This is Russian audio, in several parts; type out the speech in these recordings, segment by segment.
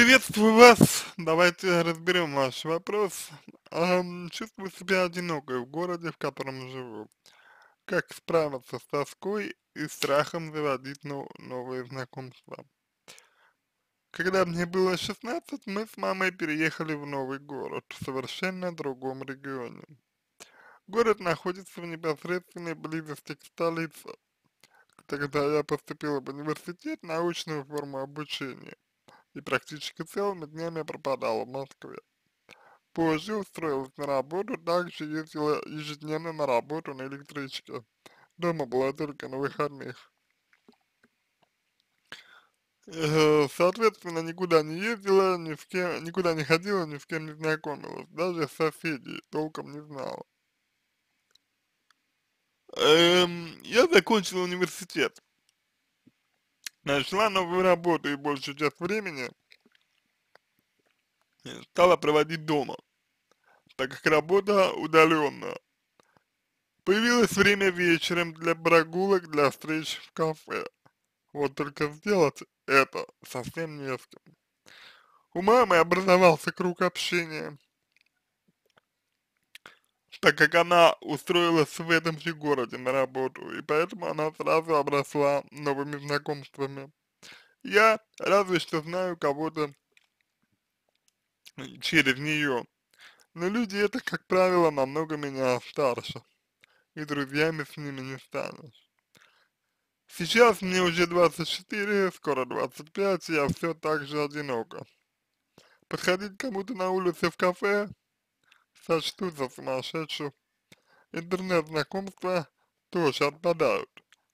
Приветствую вас. Давайте разберем ваш вопрос. Эм, чувствую себя одинокой в городе, в котором живу. Как справиться с тоской и страхом заводить но ну, новые знакомства? Когда мне было 16, мы с мамой переехали в новый город, в совершенно другом регионе. Город находится в непосредственной близости к столице. Тогда я поступила в университет, научную форму обучения – и практически целыми днями пропадала в Москве. Позже устроилась на работу, также ездила ежедневно на работу на электричке. Дома была только на выходных. Э, соответственно, никуда не ездила, ни с кем, никуда не ходила, ни с кем не знакомилась, даже соседей толком не знала. Эм, я закончил университет. Нашла новую работу и большую часть времени э, стала проводить дома, так как работа удаленная. Появилось время вечером для прогулок, для встреч в кафе. Вот только сделать это совсем не с кем. У мамы образовался круг общения – так как она устроилась в этом же городе на работу, и поэтому она сразу обросла новыми знакомствами. Я разве что знаю кого-то через нее, но люди это, как правило, намного меня старше, и друзьями с ними не станешь. Сейчас мне уже 24, скоро 25, я все так же одиноко. Подходить кому-то на улице в кафе сочтут за сумасшедшую. Интернет-знакомства тоже отпадают,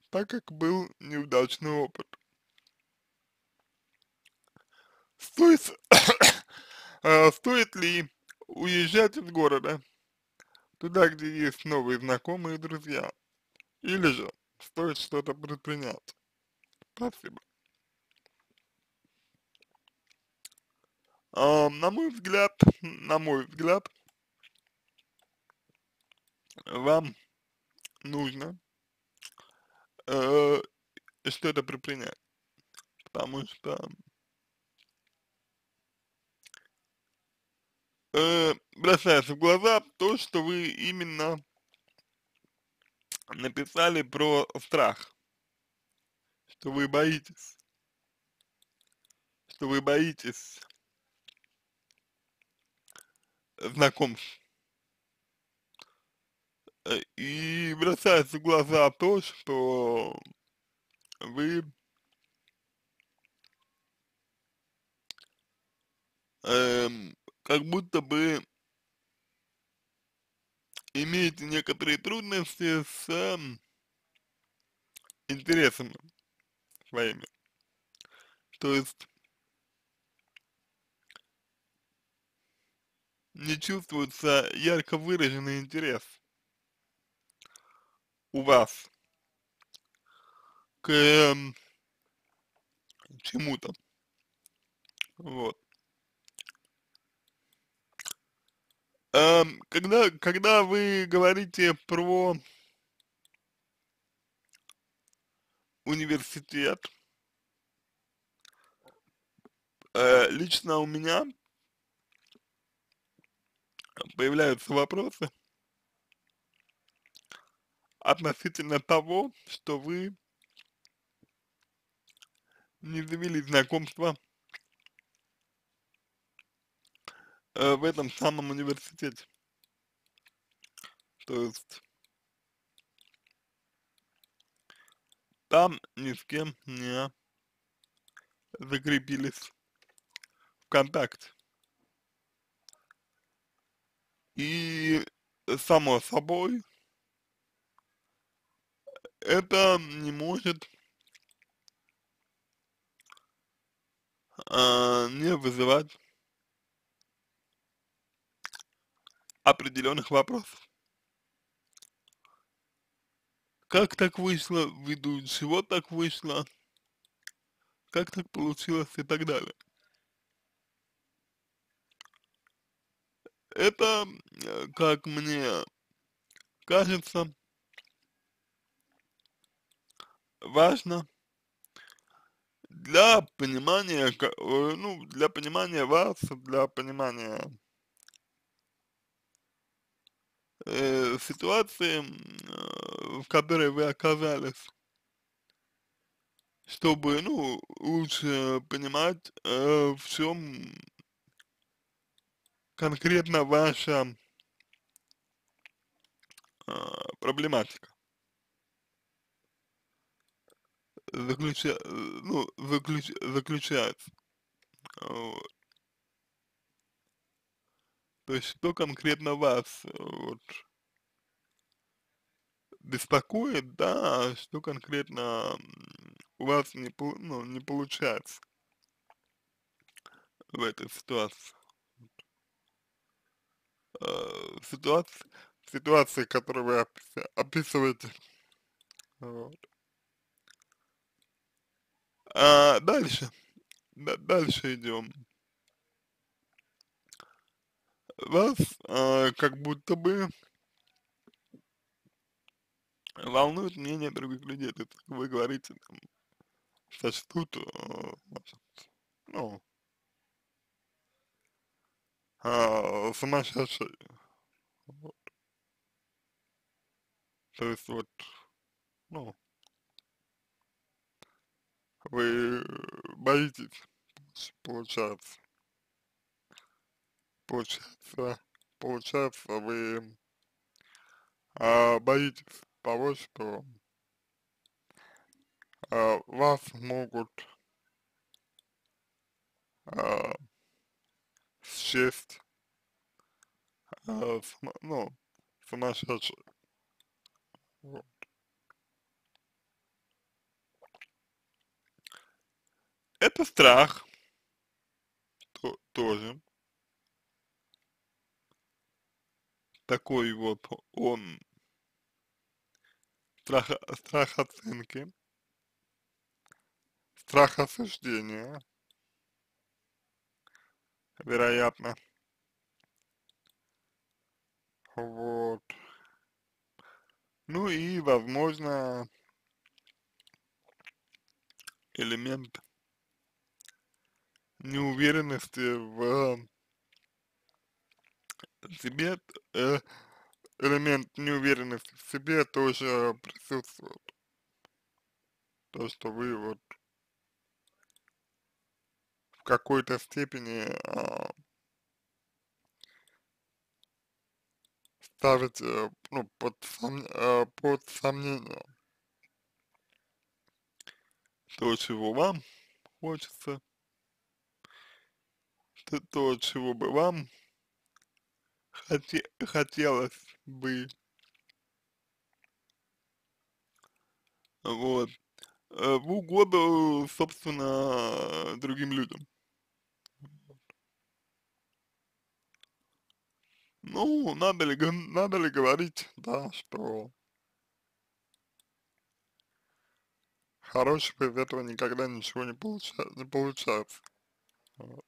так как был неудачный опыт. Стоит, э, стоит ли уезжать из города, туда, где есть новые знакомые и друзья, или же стоит что-то предпринять? Спасибо. Uh, на мой взгляд, на мой взгляд, вам нужно э, что-то предпринять, потому что э, бросается в глаза то, что вы именно написали про страх, что вы боитесь, что вы боитесь знакомств Э, и бросается в глаза то, что вы эм, как будто бы имеете некоторые трудности с эм, интересами своими. То есть не чувствуется ярко выраженный интерес у вас к э, чему-то. Вот. Э, когда, когда вы говорите про университет, э, лично у меня э, появляются вопросы относительно того, что вы не завели знакомства э, в этом самом университете. То есть там ни с кем не закрепились в контакте. И э, само собой это не может э, не вызывать определенных вопросов. Как так вышло, ввиду чего так вышло, как так получилось и так далее. Это, э, как мне кажется, важно для понимания, э, ну, для понимания вас, для понимания э, ситуации, э, в которой вы оказались, чтобы, ну, лучше понимать, э, в чем конкретно ваша э, проблематика. заключа, э, ну, заключ, заключается? Вот. То есть, что конкретно вас э, вот, беспокоит, да, а что конкретно у вас не, ну, не получается в этой ситуации. Э, ситуация, ситуация, которую вы описываете. Вот. А, дальше. Д дальше идем. Вас а, как будто бы волнует мнение других людей. То вы говорите, там, сочтут, а, ну, а, сумасшедший. Вот. То есть вот, ну, вы э, боитесь, получается. Получается, получается, вы а, боитесь того, что а, вас могут а, счесть, а, сум, ну, сумасшедшие. Вот. Это страх. То, тоже. Такой вот он. Страх, страх оценки. Страх осуждения. Вероятно. Вот. Ну и, возможно, элемент неуверенности эм, в себе, э, элемент неуверенности в себе тоже присутствует. То, что вы вот в какой-то степени а, ставите ну, под, сом, а, э, под сомнение то, чего вам хочется, что то, чего бы вам хоте хотелось бы. Вот. Э, в угоду, собственно, другим людям. Ну, надо ли, надо ли говорить, да, что хорошего из этого никогда ничего не, получа не получается. Вот.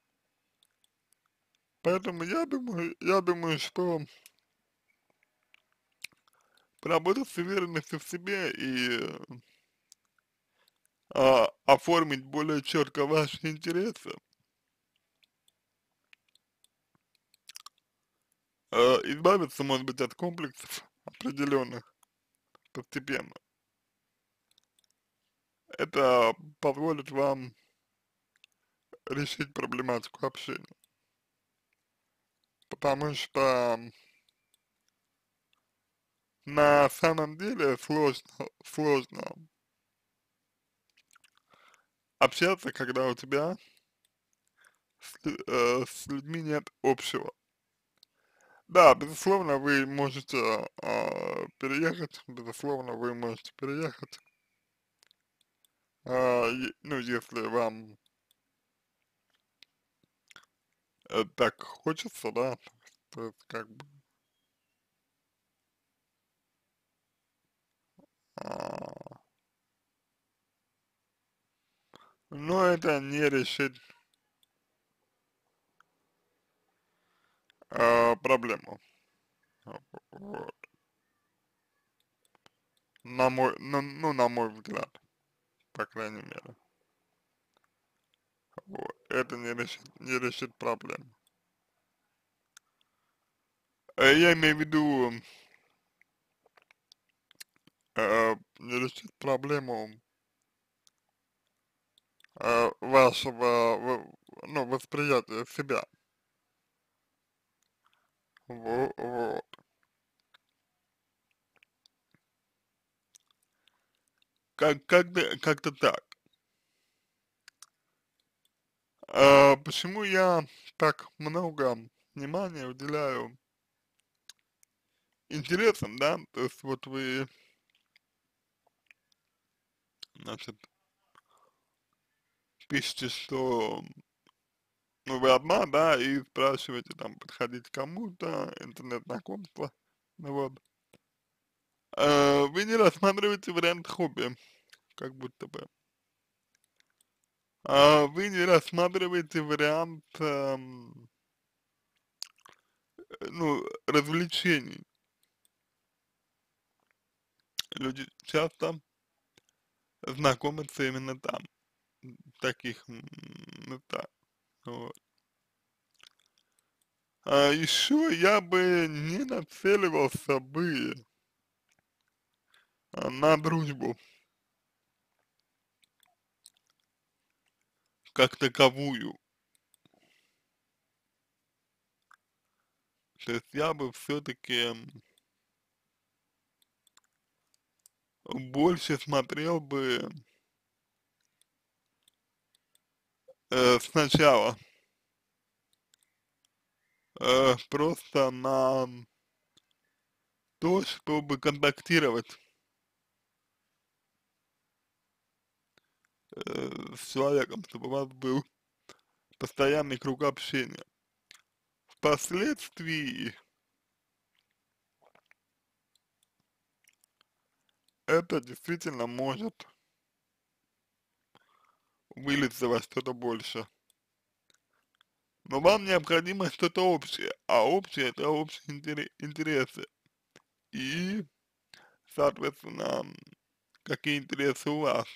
Поэтому я думаю, я думаю, что поработать с уверенностью в себе и а, оформить более четко ваши интересы. А, избавиться, может быть, от комплексов определенных постепенно. Это позволит вам решить проблематику общения потому что на самом деле сложно, сложно общаться, когда у тебя с, э, с людьми нет общего. Да, безусловно, вы можете э, переехать, безусловно, вы можете переехать, э, ну, если вам Э, так хочется, да, то есть как бы а. Но ну, это не решит э, проблему. А, вот. На мой, на, ну, на мой взгляд, по крайней мере это не решит, не решит проблем. А я имею в виду, э, не решит проблему э, вашего, ну, восприятия себя. Вот. вот. Как, как-то как так. Э, почему я так много внимания уделяю интересам, да, то есть вот вы, значит, пишете, что ну, вы одна, да, и спрашиваете там подходить кому-то, интернет-знакомство, ну вот. Э, вы не рассматриваете вариант хобби, как будто бы. А вы не рассматриваете вариант, эм, э, ну, развлечений. Люди часто знакомятся именно там, в таких местах, ну вот. А еще я бы не нацеливался бы э, на дружбу. как таковую. То есть я бы все-таки больше смотрел бы э, сначала э, просто на то, чтобы контактировать Э, с человеком, чтобы у вас был постоянный круг общения. Впоследствии это действительно может вылиться во что-то больше. Но вам необходимо что-то общее, а общее это общие интересы. И, соответственно, какие интересы у вас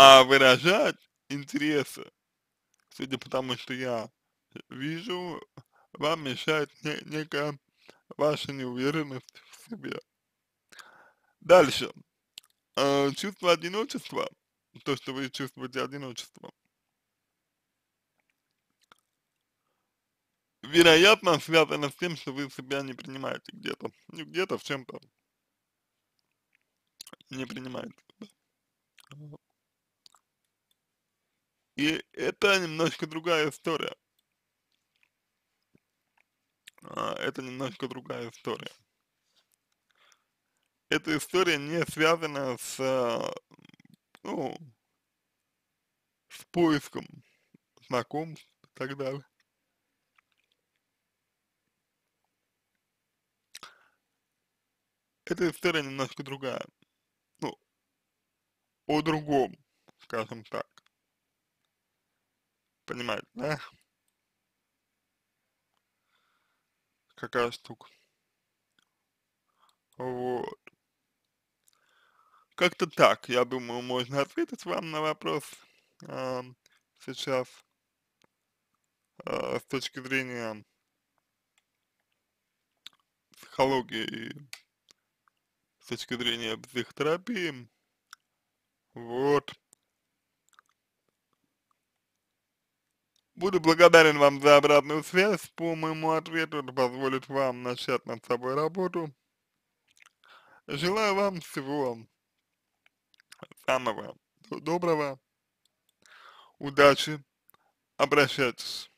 а выражать интересы. Судя по тому, что я вижу, вам мешает не некая ваша неуверенность в себе. Дальше. Э, чувство одиночества, то, что вы чувствуете одиночество, вероятно, связано с тем, что вы себя не принимаете где-то. Не где-то, в чем-то. Не принимаете. И это немножко другая история. А, это немножко другая история. Эта история не связана с, а, ну, с поиском знакомств и так далее. Эта история немножко другая. Ну, о другом, скажем так. Понимают, да? Какая штука. Вот. Как-то так, я думаю, можно ответить вам на вопрос э, сейчас э, с точки зрения психологии и с точки зрения психотерапии. Вот. Буду благодарен вам за обратную связь по моему ответу. Это позволит вам начать над собой работу. Желаю вам всего самого доброго. Удачи. Обращайтесь.